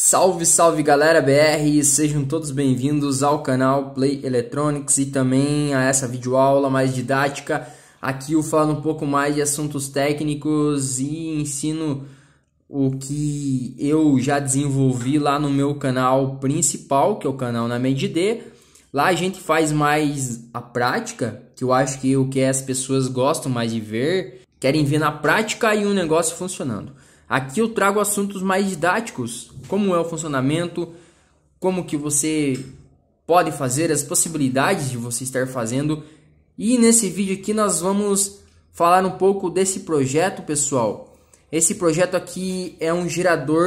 Salve, salve galera BR, sejam todos bem-vindos ao canal Play Electronics e também a essa videoaula mais didática. Aqui eu falo um pouco mais de assuntos técnicos e ensino o que eu já desenvolvi lá no meu canal principal, que é o canal na MedD. Lá a gente faz mais a prática, que eu acho que é o que as pessoas gostam mais de ver, querem ver na prática e o um negócio funcionando. Aqui eu trago assuntos mais didáticos, como é o funcionamento, como que você pode fazer, as possibilidades de você estar fazendo. E nesse vídeo aqui nós vamos falar um pouco desse projeto, pessoal. Esse projeto aqui é um gerador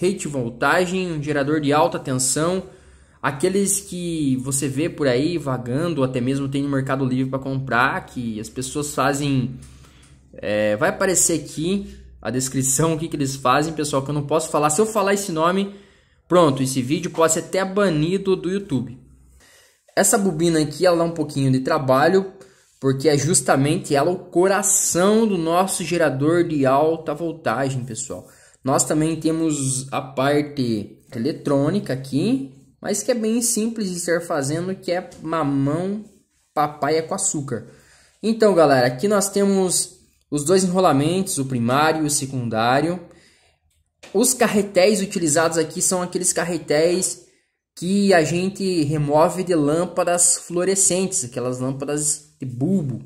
rate voltagem, um gerador de alta tensão, aqueles que você vê por aí vagando, até mesmo tem no Mercado Livre para comprar, que as pessoas fazem. É, vai aparecer aqui a descrição, o que, que eles fazem, pessoal, que eu não posso falar. Se eu falar esse nome, pronto, esse vídeo pode ser até banido do YouTube. Essa bobina aqui, ela dá é um pouquinho de trabalho, porque é justamente ela o coração do nosso gerador de alta voltagem, pessoal. Nós também temos a parte eletrônica aqui, mas que é bem simples de estar fazendo, que é mamão papaya é com açúcar. Então, galera, aqui nós temos os dois enrolamentos, o primário e o secundário. Os carretéis utilizados aqui são aqueles carretéis que a gente remove de lâmpadas fluorescentes, aquelas lâmpadas de bulbo.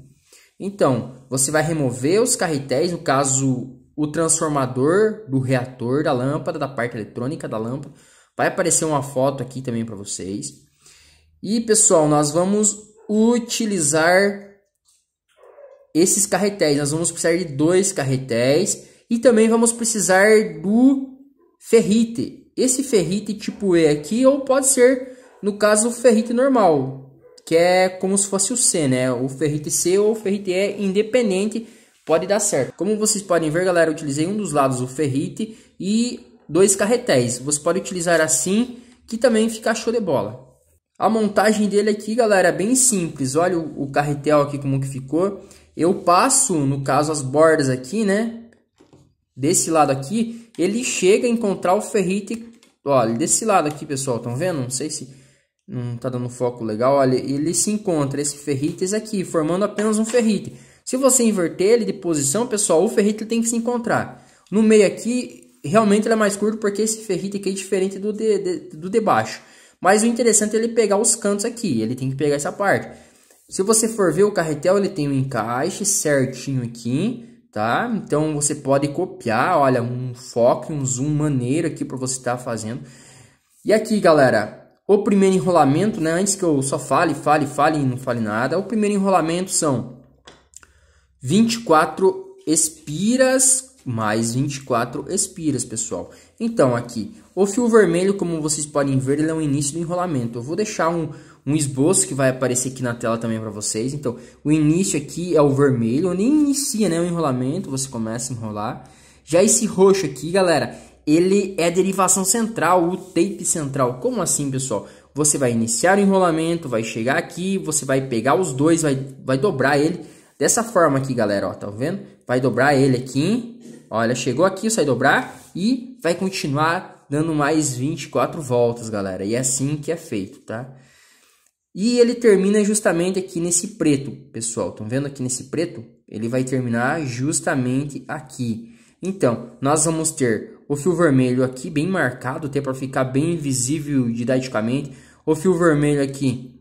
Então, você vai remover os carretéis, no caso, o transformador do reator da lâmpada, da parte eletrônica da lâmpada. Vai aparecer uma foto aqui também para vocês. E pessoal, nós vamos utilizar esses carretéis. Nós vamos precisar de dois carretéis e também vamos precisar do ferrite. Esse ferrite tipo E aqui ou pode ser, no caso, o ferrite normal, que é como se fosse o C, né? O ferrite C ou o ferrite E, independente, pode dar certo. Como vocês podem ver, galera, eu utilizei um dos lados o ferrite e dois carretéis. Você pode utilizar assim, que também fica show de bola. A montagem dele aqui, galera, é bem simples. Olha o, o carretel aqui como que ficou eu passo, no caso, as bordas aqui, né? Desse lado aqui, ele chega a encontrar o ferrite. Olha, desse lado aqui, pessoal, estão vendo? Não sei se não está dando foco legal. Olha, ele se encontra, esse ferrite é aqui, formando apenas um ferrite. Se você inverter ele de posição, pessoal, o ferrite tem que se encontrar. No meio aqui, realmente ele é mais curto, porque esse ferrite aqui é diferente do de, de do de baixo. Mas o interessante é ele pegar os cantos aqui, ele tem que pegar essa parte. Se você for ver o carretel, ele tem um encaixe certinho aqui, tá? Então você pode copiar, olha, um foco, um zoom maneiro aqui para você estar tá fazendo. E aqui, galera, o primeiro enrolamento, né? Antes que eu só fale, fale, fale e não fale nada. O primeiro enrolamento são 24 espiras mais 24 espiras, pessoal. Então, aqui, o fio vermelho, como vocês podem ver, ele é o início do enrolamento. Eu vou deixar um um esboço que vai aparecer aqui na tela também para vocês. Então, o início aqui é o vermelho, onde inicia né, o enrolamento, você começa a enrolar. Já esse roxo aqui, galera, ele é derivação central, o tape central. Como assim, pessoal? Você vai iniciar o enrolamento, vai chegar aqui, você vai pegar os dois, vai, vai dobrar ele. Dessa forma aqui, galera, ó, tá vendo? Vai dobrar ele aqui, olha, chegou aqui, sai dobrar e vai continuar dando mais 24 voltas, galera. E é assim que é feito, tá? E ele termina justamente aqui nesse preto, pessoal. Estão vendo aqui nesse preto? Ele vai terminar justamente aqui. Então, nós vamos ter o fio vermelho aqui bem marcado, até para ficar bem visível didaticamente. O fio vermelho aqui,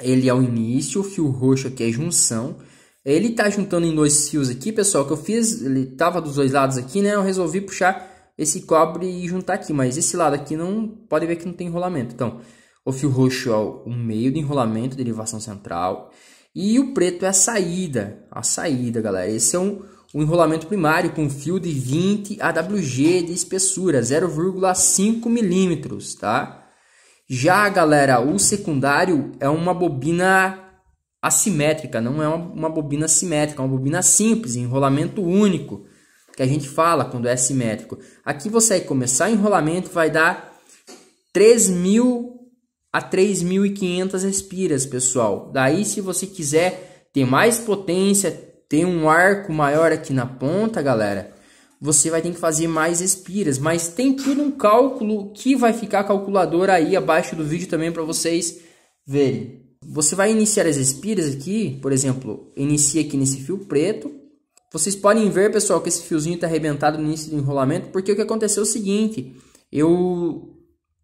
ele é o início. O fio roxo aqui é junção. Ele tá juntando em dois fios aqui, pessoal, que eu fiz, ele tava dos dois lados aqui, né? Eu resolvi puxar esse cobre e juntar aqui, mas esse lado aqui não, pode ver que não tem enrolamento. Então, o fio roxo é o meio de enrolamento, derivação central. E o preto é a saída, a saída, galera. Esse é um, um enrolamento primário com fio de 20 AWG de espessura, 0,5 milímetros, tá? Já, galera, o secundário é uma bobina assimétrica, não é uma, uma bobina simétrica, é uma bobina simples, enrolamento único, que a gente fala quando é simétrico. Aqui você vai começar o enrolamento, vai dar 3.000 a 3.500 espiras, pessoal. Daí, se você quiser ter mais potência, ter um arco maior aqui na ponta, galera, você vai ter que fazer mais espiras. Mas tem tudo um cálculo que vai ficar calculador aí abaixo do vídeo também para vocês verem. Você vai iniciar as espiras aqui, por exemplo, inicia aqui nesse fio preto. Vocês podem ver, pessoal, que esse fiozinho está arrebentado no início do enrolamento, porque o que aconteceu é o seguinte, eu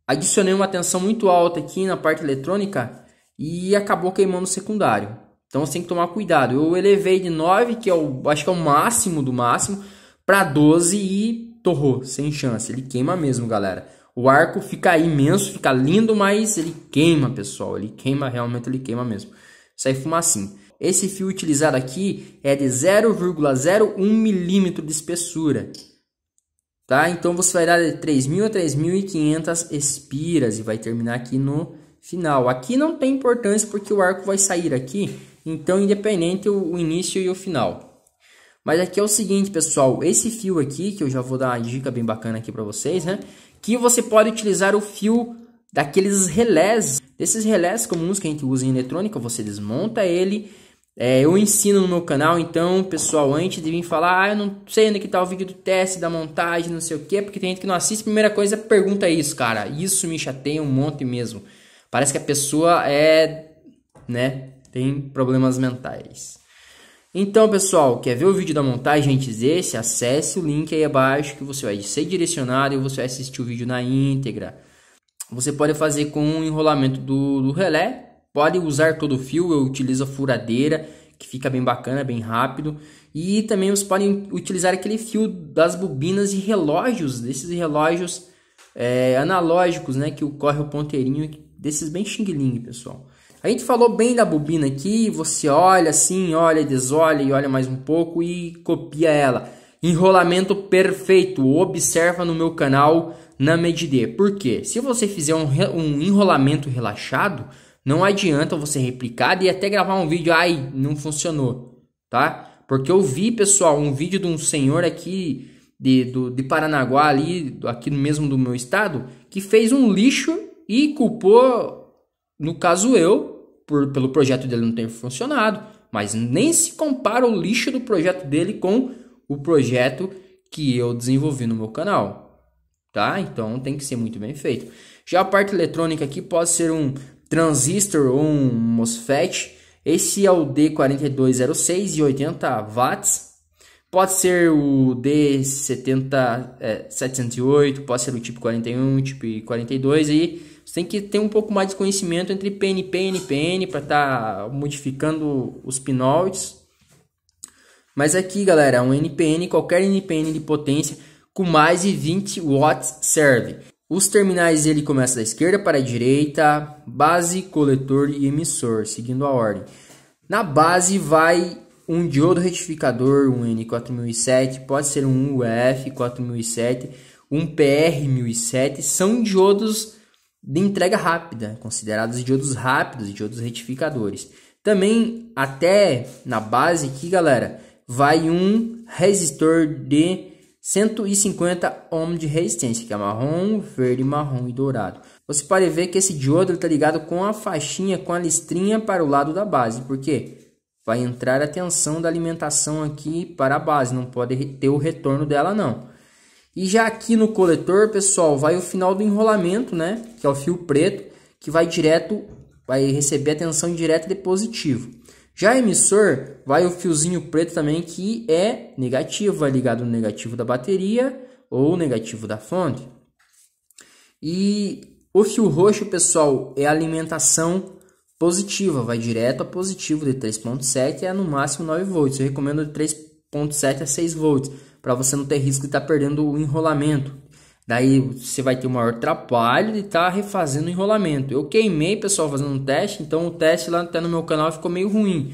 Adicionei uma tensão muito alta aqui na parte eletrônica e acabou queimando o secundário. Então você tem que tomar cuidado. Eu elevei de 9, que é o, acho que é o máximo do máximo, para 12 e torrou, sem chance. Ele queima mesmo, galera. O arco fica imenso, fica lindo, mas ele queima, pessoal. Ele queima, realmente ele queima mesmo. Sai é fumacinho. Esse fio utilizado aqui é de 0,01 milímetro de espessura. Tá? Então você vai dar de 3.000 a 3.500 espiras e vai terminar aqui no final. Aqui não tem importância porque o arco vai sair aqui, então independente o, o início e o final. Mas aqui é o seguinte, pessoal, esse fio aqui, que eu já vou dar uma dica bem bacana aqui para vocês, né? Que você pode utilizar o fio daqueles relés, desses relés comuns que a gente usa em eletrônica, você desmonta ele é, eu ensino no meu canal, então, pessoal, antes de vir falar, ah, eu não sei onde é que tá o vídeo do teste, da montagem, não sei o que, porque tem gente que não assiste, primeira coisa, pergunta isso, cara. Isso me chateia um monte mesmo. Parece que a pessoa é, né, tem problemas mentais. Então, pessoal, quer ver o vídeo da montagem antes desse? Acesse o link aí abaixo que você vai ser direcionado e você vai assistir o vídeo na íntegra. Você pode fazer com o enrolamento do, do relé, Pode usar todo o fio, eu utilizo a furadeira, que fica bem bacana, bem rápido. E também vocês podem utilizar aquele fio das bobinas de relógios, desses relógios é, analógicos, né? Que corre o ponteirinho, desses bem xing pessoal. A gente falou bem da bobina aqui, você olha assim, olha, desolha e olha mais um pouco e copia ela. Enrolamento perfeito, observa no meu canal na Medidê. Por quê? Se você fizer um, um enrolamento relaxado, não adianta você replicar e até gravar um vídeo, ai, não funcionou, tá? Porque eu vi, pessoal, um vídeo de um senhor aqui de, do, de Paranaguá, ali, aqui mesmo do meu estado, que fez um lixo e culpou, no caso eu, por, pelo projeto dele não ter funcionado. Mas nem se compara o lixo do projeto dele com o projeto que eu desenvolvi no meu canal, tá? Então tem que ser muito bem feito. Já a parte eletrônica aqui pode ser um, transistor ou um MOSFET. Esse é o D4206 e 80 watts. Pode ser o D70, é, 708, pode ser o tipo 41, tipo 42 aí. Você tem que ter um pouco mais de conhecimento entre PNP e NPN para estar tá modificando os pinouts. Mas aqui, galera, é um NPN, qualquer NPN de potência com mais de 20 watts serve. Os terminais ele começa da esquerda para a direita, base, coletor e emissor, seguindo a ordem. Na base vai um diodo retificador, um N4007, pode ser um UF4007, um PR1007, são diodos de entrega rápida, considerados diodos rápidos, diodos retificadores. Também até na base aqui, galera, vai um resistor de 150 ohm de resistência, que é marrom, verde, marrom e dourado. Você pode ver que esse diodo está ligado com a faixinha, com a listrinha para o lado da base, porque vai entrar a tensão da alimentação aqui para a base, não pode ter o retorno dela não. E já aqui no coletor, pessoal, vai o final do enrolamento, né, que é o fio preto, que vai direto, vai receber a tensão direta de positivo. Já emissor, vai o fiozinho preto também que é negativo, vai ligado no negativo da bateria ou negativo da fonte. E o fio roxo, pessoal, é alimentação positiva, vai direto a positivo de 3.7 a no máximo 9 volts. Eu recomendo de 3.7 a 6 volts para você não ter risco de estar tá perdendo o enrolamento. Daí você vai ter o maior trabalho de estar tá refazendo o enrolamento. Eu queimei, pessoal, fazendo um teste, então o teste lá até no meu canal ficou meio ruim.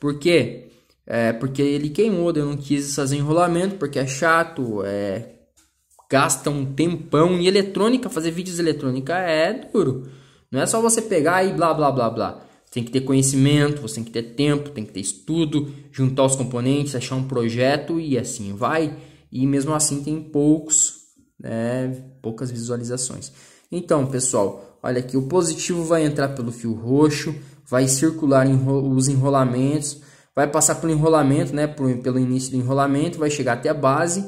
Por quê? É, porque ele queimou, eu não quis fazer enrolamento, porque é chato, é, gasta um tempão. E eletrônica, fazer vídeos eletrônica é duro. Não é só você pegar e blá blá blá blá. Tem que ter conhecimento, você tem que ter tempo, tem que ter estudo, juntar os componentes, achar um projeto e assim vai. E mesmo assim tem poucos né? Poucas visualizações. Então, pessoal, olha aqui, o positivo vai entrar pelo fio roxo, vai circular enro os enrolamentos, vai passar pelo enrolamento, né, por, pelo início do enrolamento, vai chegar até a base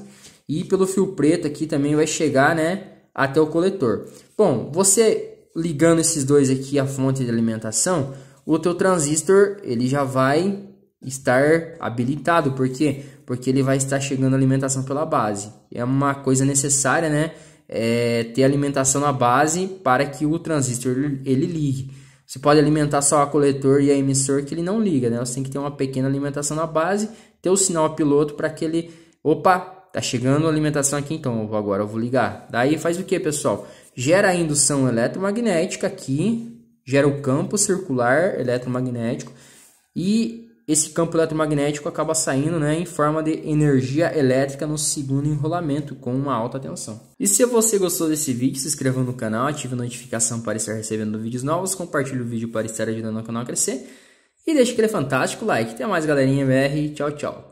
e pelo fio preto aqui também vai chegar, né, até o coletor. Bom, você ligando esses dois aqui à fonte de alimentação, o teu transistor, ele já vai estar habilitado. Por quê? Porque ele vai estar chegando alimentação pela base. É uma coisa necessária, né? É ter alimentação na base para que o transistor ele ligue. Você pode alimentar só a coletor e a emissor que ele não liga, né? Você tem que ter uma pequena alimentação na base, ter o sinal piloto para que ele, opa, tá chegando a alimentação aqui então, agora eu vou ligar. Daí faz o que, pessoal? Gera a indução eletromagnética aqui, gera o campo circular eletromagnético e esse campo eletromagnético acaba saindo né, em forma de energia elétrica no segundo enrolamento com uma alta tensão. E se você gostou desse vídeo, se inscreva no canal, ative a notificação para estar recebendo vídeos novos, compartilhe o vídeo para estar ajudando o canal a crescer e deixe aquele fantástico like. Até mais, galerinha BR. Tchau, tchau.